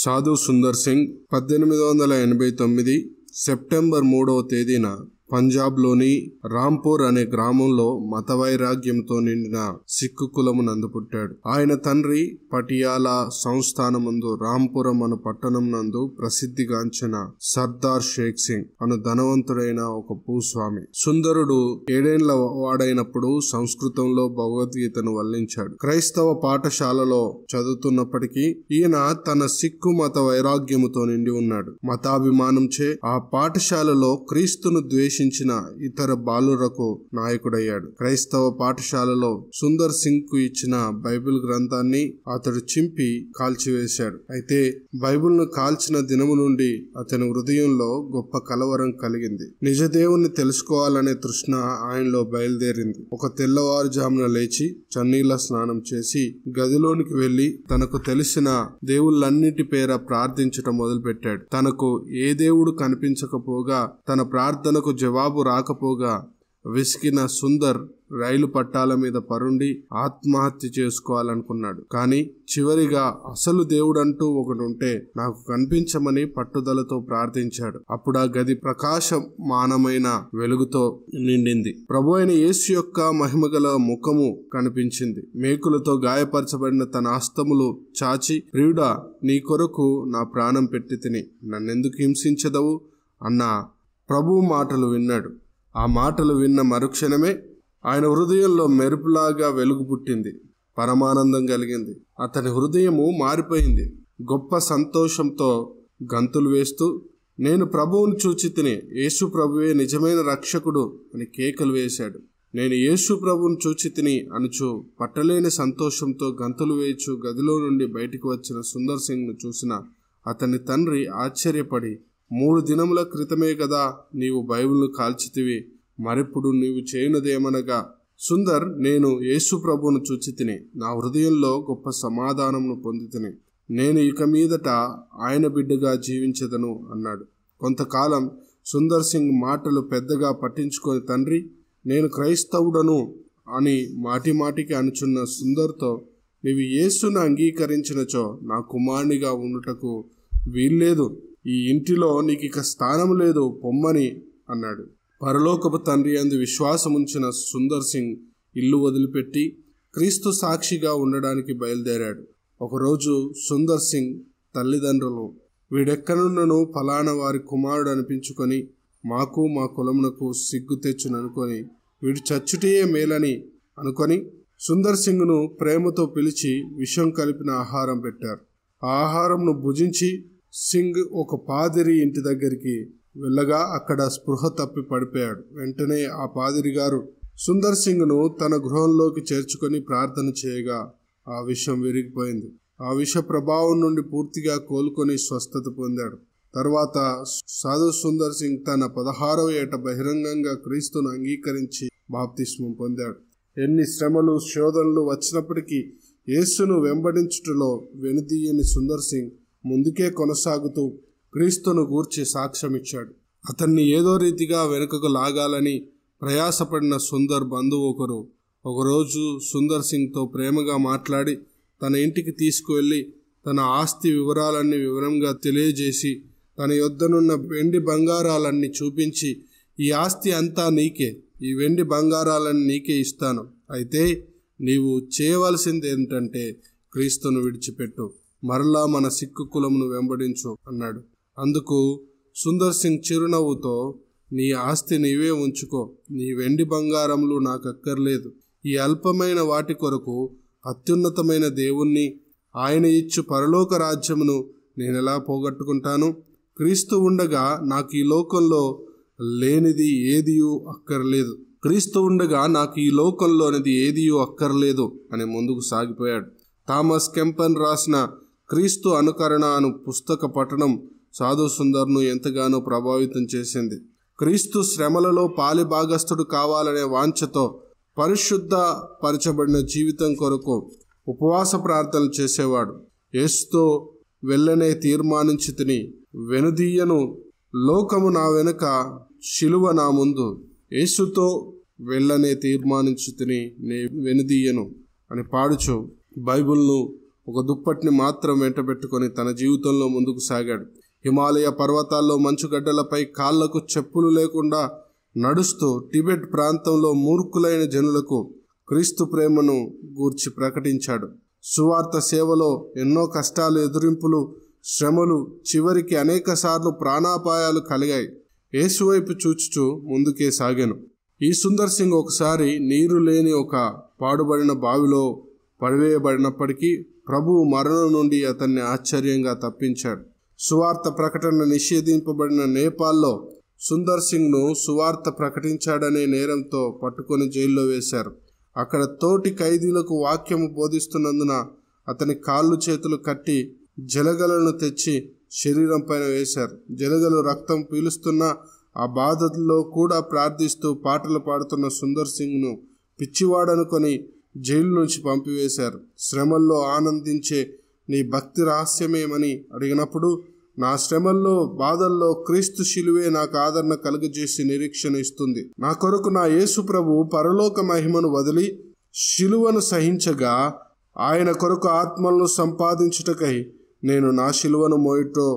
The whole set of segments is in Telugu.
సాధు సుందర్ సింగ్ పద్దెనిమిది వందల ఎనభై తొమ్మిది సెప్టెంబర్ మూడవ తేదీన పంజాబ్లోని రాంపూర్ అనే గ్రామంలో మతవైరాగ్యంతో నిండిన సిక్కు కులము నందు పుట్టాడు ఆయన తండ్రి పటియాలా సంస్థానమందు రాంపురం అను పట్టణం నందు ప్రసిద్ధిగాంచిన సర్దార్ షేక్ సింగ్ అను ధనవంతుడైన ఒక భూస్వామి సుందరుడు ఏడేండ్ల వాడైనప్పుడు సంస్కృతంలో భగవద్గీతను వల్లించాడు క్రైస్తవ పాఠశాలలో చదువుతున్నప్పటికీ ఈయన తన సిక్కు మత వైరాగ్యముతో నిండి ఉన్నాడు మతాభిమానంచే ఆ పాఠశాలలో క్రీస్తును ద్వేషి శిక్షించిన ఇతర బాలురకు నాయకుడయ్యాడు క్రైస్తవ పాఠశాలలో సుందర్ సింగ్ కు ఇచ్చిన బైబిల్ గ్రంథాన్ని అతడు చింపి కాల్చివేశాడు అయితే బైబిల్ను కాల్చిన దినము నుండి అతని హృదయంలో గొప్ప కలవరం కలిగింది నిజదేవుని తెలుసుకోవాలనే తృష్ణ ఆయనలో బయలుదేరింది ఒక తెల్లవారుజామున లేచి చన్నీళ్ళ స్నానం చేసి గదిలోనికి వెళ్లి తనకు తెలిసిన దేవుళ్ళన్నిటి పేర ప్రార్థించటం మొదలుపెట్టాడు తనకు ఏ దేవుడు కనిపించకపోగా తన ప్రార్థనకు జవాబు జవాబు రాకపోగా విసికిన సుందర్ రైలు పట్టాల మీద పరుండి ఆత్మహత్య చేసుకోవాలనుకున్నాడు కానీ చివరిగా అసలు దేవుడంటూ ఒకడుంటే నాకు కనిపించమని పట్టుదలతో ప్రార్థించాడు అప్పుడు ఆ గది ప్రకాశమానమైన వెలుగుతో నిండింది ప్రభు అయిన యేసు యొక్క మహిమగల ముఖము కనిపించింది మేకులతో గాయపరచబడిన తన ఆస్తములు చాచి ప్రియుడా నీ కొరకు నా ప్రాణం పెట్టి తిని నన్నెందుకు హింసించదవు అన్న ప్రభువు మాటలు విన్నాడు ఆ మాటలు విన్న మరుక్షణమే ఆయన హృదయంలో మెరుపులాగా వెలుగు పుట్టింది పరమానందం కలిగింది అతని హృదయము మారిపోయింది గొప్ప సంతోషంతో గంతులు వేస్తూ నేను ప్రభువును చూచి తిని యేసు ప్రభువే నిజమైన రక్షకుడు అని కేకలు వేశాడు నేను యేసు ప్రభువును చూచి తిని అనుచు పట్టలేని సంతోషంతో గంతులు వేయచు గదిలో నుండి బయటికి వచ్చిన సుందర్ సింగ్ను చూసిన అతని తండ్రి ఆశ్చర్యపడి మూడు దినముల క్రితమే కదా నీవు బైబిల్ను కాల్చితివి మరిప్పుడు నీవు చేయనదేమనగా సుందర్ నేను యేసు ప్రభువును చూచితిని నా హృదయంలో గొప్ప సమాధానంను తిని నేను ఇక మీదట ఆయన బిడ్డగా జీవించదను అన్నాడు కొంతకాలం సుందర్ సింగ్ మాటలు పెద్దగా పట్టించుకొని తండ్రి నేను క్రైస్తవుడను అని మాటిమాటికి అనుచున్న సుందర్తో నీవు యేసును అంగీకరించినచో నా కుమారునిగా ఉండుటకు వీల్లేదు ఈ ఇంటిలో నీకు ఇక స్థానం లేదు పొమ్మని అన్నాడు పరలోకపు తండ్రి అందు విశ్వాసముంచిన సుందర్ సింగ్ ఇల్లు వదిలిపెట్టి క్రీస్తు సాక్షిగా ఉండడానికి బయలుదేరాడు ఒకరోజు సుందర్ సింగ్ తల్లిదండ్రులు వీడెక్కనున్నను ఫలానా వారి కుమారుడు అనిపించుకొని మాకు మా కులమునకు సిగ్గు తెచ్చుననుకొని వీడు చచ్చుటయే మేలని అనుకొని సుందర్ సింగ్ను ప్రేమతో పిలిచి విషం కలిపిన ఆహారం పెట్టారు ఆ ఆహారంను భుజించి సింగ్ ఒక పాదిరి ఇంటి దగ్గరికి వెళ్ళగా అక్కడ స్పృహ తప్పి పడిపోయాడు వెంటనే ఆ పాదిరి గారు సుందర్ సింగ్ను తన గృహంలోకి చేర్చుకొని ప్రార్థన చేయగా ఆ విషయం విరిగిపోయింది ఆ విష ప్రభావం నుండి పూర్తిగా కోలుకొని స్వస్థత పొందాడు తర్వాత సాధు సుందర్ సింగ్ తన పదహారవ ఏట బహిరంగంగా క్రీస్తును అంగీకరించి బాప్తిష్మం పొందాడు ఎన్ని శ్రమలు శోధనలు వచ్చినప్పటికీ యేసును వెంబడించుటలో వెనుదీయని సుందర్ సింగ్ ముందుకే కొనసాగుతూ క్రీస్తును గూర్చి సాక్ష్యమిచ్చాడు అతన్ని ఏదో రీతిగా వెనుకకు లాగాలని ప్రయాసపడిన సుందర్ బంధువు ఒకరు ఒకరోజు సుందర్ సింగ్తో ప్రేమగా మాట్లాడి తన ఇంటికి తీసుకువెళ్ళి తన ఆస్తి వివరాలన్నీ వివరంగా తెలియజేసి తన యొద్దనున్న వెండి బంగారాలన్నీ చూపించి ఈ ఆస్తి అంతా నీకే ఈ వెండి బంగారాలన్నీ నీకే ఇస్తాను అయితే నీవు చేయవలసింది ఏంటంటే క్రీస్తును విడిచిపెట్టు మరలా మన సిక్కు కులమును వెంబడించు అన్నాడు అందుకు సుందర్ సింగ్ చిరునవ్వుతో నీ ఆస్తి నీవే ఉంచుకో నీ వెండి బంగారములు నాకక్కర్లేదు ఈ అల్పమైన వాటి కొరకు అత్యున్నతమైన దేవుణ్ణి ఆయన ఇచ్చు పరలోక రాజ్యమును నేనెలా పోగొట్టుకుంటాను క్రీస్తు ఉండగా నాకు ఈ లోకంలో లేనిది ఏదియూ అక్కర్లేదు క్రీస్తు ఉండగా నాకు ఈ లోకంలోనిది ఏదియూ అక్కర్లేదు అని ముందుకు సాగిపోయాడు థామస్ కెంపన్ రాసిన క్రీస్తు అనుకరణ అను పుస్తక పఠనం సాధు సుందర్ను ఎంతగానో ప్రభావితం చేసింది క్రీస్తు శ్రమలలో భాగస్థుడు కావాలనే వాంఛతో పరిశుద్ధ పరచబడిన జీవితం కొరకు ఉపవాస ప్రార్థనలు చేసేవాడు ఏస్తో వెళ్ళనే తీర్మానించి తిని వెనుదీయను లోకము నా వెనుక శిలువ నా ముందు యేసుతో వెళ్ళనే తీర్మానించు తిని నే వెనుదీయను అని పాడుచు బైబిల్ను ఒక దుప్పటిని మాత్రం వెంటబెట్టుకొని తన జీవితంలో ముందుకు సాగాడు హిమాలయ పర్వతాల్లో మంచుగడ్డలపై కాళ్లకు చెప్పులు లేకుండా నడుస్తూ టిబెట్ ప్రాంతంలో మూర్ఖులైన జనులకు క్రీస్తు ప్రేమను గూర్చి ప్రకటించాడు సువార్త సేవలో ఎన్నో కష్టాలు ఎదురింపులు శ్రమలు చివరికి అనేకసార్లు ప్రాణాపాయాలు కలిగాయి ఏసువైపు చూచుచూ ముందుకే సాగాను ఈ సుందర్ సింగ్ ఒకసారి నీరు లేని ఒక పాడుబడిన బావిలో పడివేయబడినప్పటికీ ప్రభువు మరణం నుండి అతన్ని ఆశ్చర్యంగా తప్పించాడు సువార్త ప్రకటన నిషేధింపబడిన నేపాల్లో సుందర్ సింగ్ను సువార్త ప్రకటించాడనే నేరంతో పట్టుకొని జైల్లో వేశారు అక్కడ తోటి ఖైదీలకు వాక్యము బోధిస్తున్నందున అతని కాళ్ళు చేతులు కట్టి జలగలను తెచ్చి శరీరం పైన వేశారు జలగలు రక్తం పీలుస్తున్న ఆ బాధల్లో కూడా ప్రార్థిస్తూ పాటలు పాడుతున్న సుందర్ సింగ్ను పిచ్చివాడనుకొని జైలు నుంచి పంపివేశారు శ్రమల్లో ఆనందించే నీ భక్తి రహస్యమేమని అడిగినప్పుడు నా శ్రమల్లో బాధల్లో క్రీస్తు శిలువే నాకు ఆదరణ కలుగజేసి నిరీక్షణ ఇస్తుంది నా కొరకు నా యేసు ప్రభు పరలోక మహిమను వదిలి శిలువను సహించగా ఆయన కొరకు ఆత్మలను సంపాదించుటకై నేను నా శిలువను మోయటో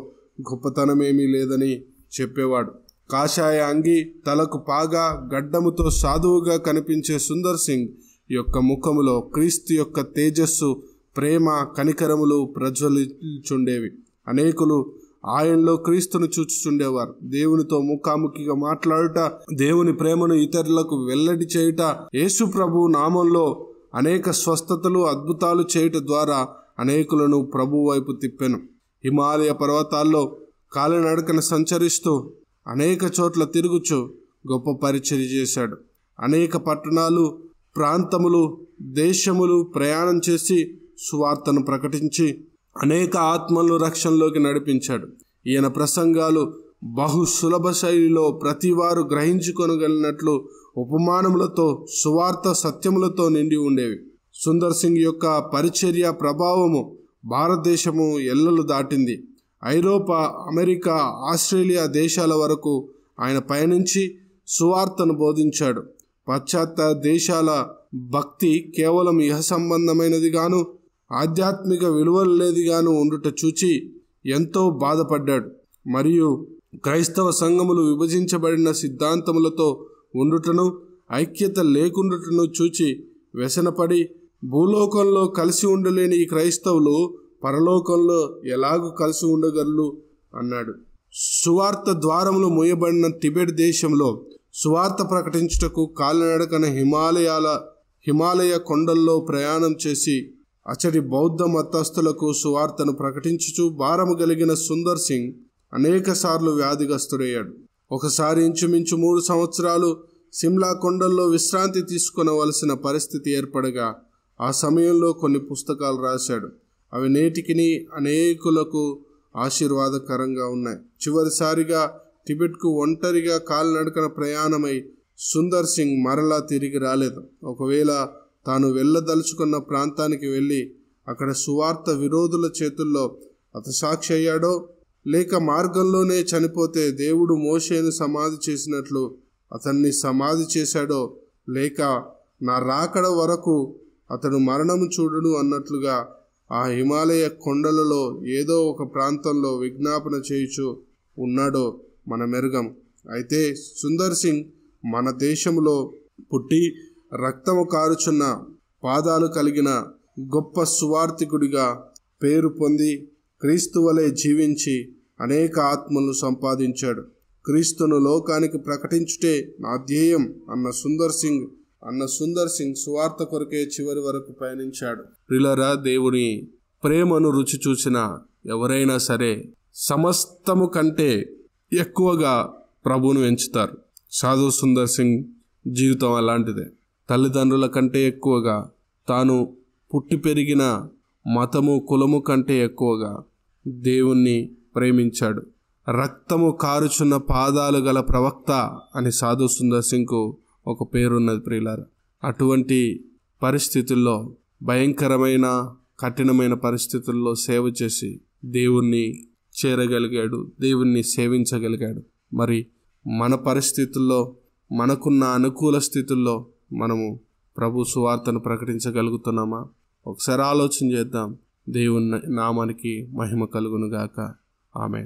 గొప్పతనమేమీ లేదని చెప్పేవాడు కాషాయ అంగి తలకు పాగా గడ్డముతో సాధువుగా కనిపించే సుందర్ సింగ్ యొక్క ముఖములో క్రీస్తు యొక్క తేజస్సు ప్రేమ కనికరములు ప్రజ్వలించుండేవి అనేకులు ఆయనలో క్రీస్తును చూచుచుండేవారు దేవునితో ముఖాముఖిగా మాట్లాడుట దేవుని ప్రేమను ఇతరులకు వెల్లడి చేయుట యేసు ప్రభు నామంలో అనేక స్వస్థతలు అద్భుతాలు చేయుట ద్వారా అనేకులను ప్రభు వైపు తిప్పెను హిమాలయ పర్వతాల్లో కాలినడకన సంచరిస్తూ అనేక చోట్ల తిరుగుచు గొప్ప పరిచయం చేశాడు అనేక పట్టణాలు ప్రాంతములు దేశములు ప్రయాణం చేసి సువార్తను ప్రకటించి అనేక ఆత్మలను రక్షణలోకి నడిపించాడు ఈయన ప్రసంగాలు బహు సులభ శైలిలో ప్రతివారు గ్రహించుకొనగలిగినట్లు ఉపమానములతో సువార్త సత్యములతో నిండి ఉండేవి సుందర్ సింగ్ యొక్క పరిచర్య ప్రభావము భారతదేశము ఎల్లలు దాటింది ఐరోపా అమెరికా ఆస్ట్రేలియా దేశాల వరకు ఆయన పయనించి సువార్తను బోధించాడు పాశ్చాత్య దేశాల భక్తి కేవలం ఇహ సంబంధమైనది గాను ఆధ్యాత్మిక విలువలు లేది గాను ఉండుట చూచి ఎంతో బాధపడ్డాడు మరియు క్రైస్తవ సంఘములు విభజించబడిన సిద్ధాంతములతో ఉండుటను ఐక్యత లేకుండుటను చూచి వ్యసనపడి భూలోకంలో కలిసి ఉండలేని ఈ క్రైస్తవులు పరలోకంలో ఎలాగూ కలిసి ఉండగలరు అన్నాడు సువార్త ద్వారములు మూయబడిన టిబెట్ దేశంలో సువార్త ప్రకటించుటకు కాలినడకన హిమాలయాల హిమాలయ కొండల్లో ప్రయాణం చేసి అచడి బౌద్ధ మతస్థులకు సువార్తను ప్రకటించుచు భారము కలిగిన సుందర్ సింగ్ అనేకసార్లు వ్యాధిగస్తుడయ్యాడు ఒకసారి ఇంచుమించు మూడు సంవత్సరాలు సిమ్లా కొండల్లో విశ్రాంతి తీసుకునవలసిన పరిస్థితి ఏర్పడగా ఆ సమయంలో కొన్ని పుస్తకాలు రాశాడు అవి నేటికిని అనేకులకు ఆశీర్వాదకరంగా ఉన్నాయి చివరిసారిగా టిబెట్కు ఒంటరిగా కాలినడకన ప్రయాణమై సుందర్ సింగ్ మరలా తిరిగి రాలేదు ఒకవేళ తాను వెళ్ళదలుచుకున్న ప్రాంతానికి వెళ్ళి అక్కడ సువార్త విరోధుల చేతుల్లో అతసాక్షి అయ్యాడో లేక మార్గంలోనే చనిపోతే దేవుడు మోషేను సమాధి చేసినట్లు అతన్ని సమాధి చేశాడో లేక నా రాకడ వరకు అతడు మరణము చూడడు అన్నట్లుగా ఆ హిమాలయ కొండలలో ఏదో ఒక ప్రాంతంలో విజ్ఞాపన చేయుచు ఉన్నాడో మన మెరుగం అయితే సుందర్ సింగ్ మన దేశంలో పుట్టి రక్తము కారుచున్న పాదాలు కలిగిన గొప్ప సువార్థికుడిగా పేరు పొంది క్రీస్తు వలె జీవించి అనేక ఆత్మలను సంపాదించాడు క్రీస్తును లోకానికి ప్రకటించుటే నా ధ్యేయం అన్న సుందర్ సింగ్ అన్న సుందర్ సింగ్ సువార్త కొరకే చివరి వరకు పయనించాడు ప్రిలరా దేవుని ప్రేమను రుచి చూసిన ఎవరైనా సరే సమస్తము కంటే ఎక్కువగా ప్రభువును ఎంచుతారు సాధు సుందర్ సింగ్ జీవితం అలాంటిదే తల్లిదండ్రుల కంటే ఎక్కువగా తాను పుట్టి పెరిగిన మతము కులము కంటే ఎక్కువగా దేవుణ్ణి ప్రేమించాడు రక్తము కారుచున్న పాదాలు గల ప్రవక్త అని సాధు సుందర్ సింగ్కు ఒక పేరున్నది ప్రియులార అటువంటి పరిస్థితుల్లో భయంకరమైన కఠినమైన పరిస్థితుల్లో సేవ చేసి దేవుణ్ణి చేరగలిగాడు దేవుణ్ణి సేవించగలిగాడు మరి మన పరిస్థితుల్లో మనకున్న అనుకూల స్థితుల్లో మనము ప్రభు సువార్తను ప్రకటించగలుగుతున్నామా ఒకసారి ఆలోచన చేద్దాం దేవుని నామానికి మహిమ కలుగునుగాక ఆమె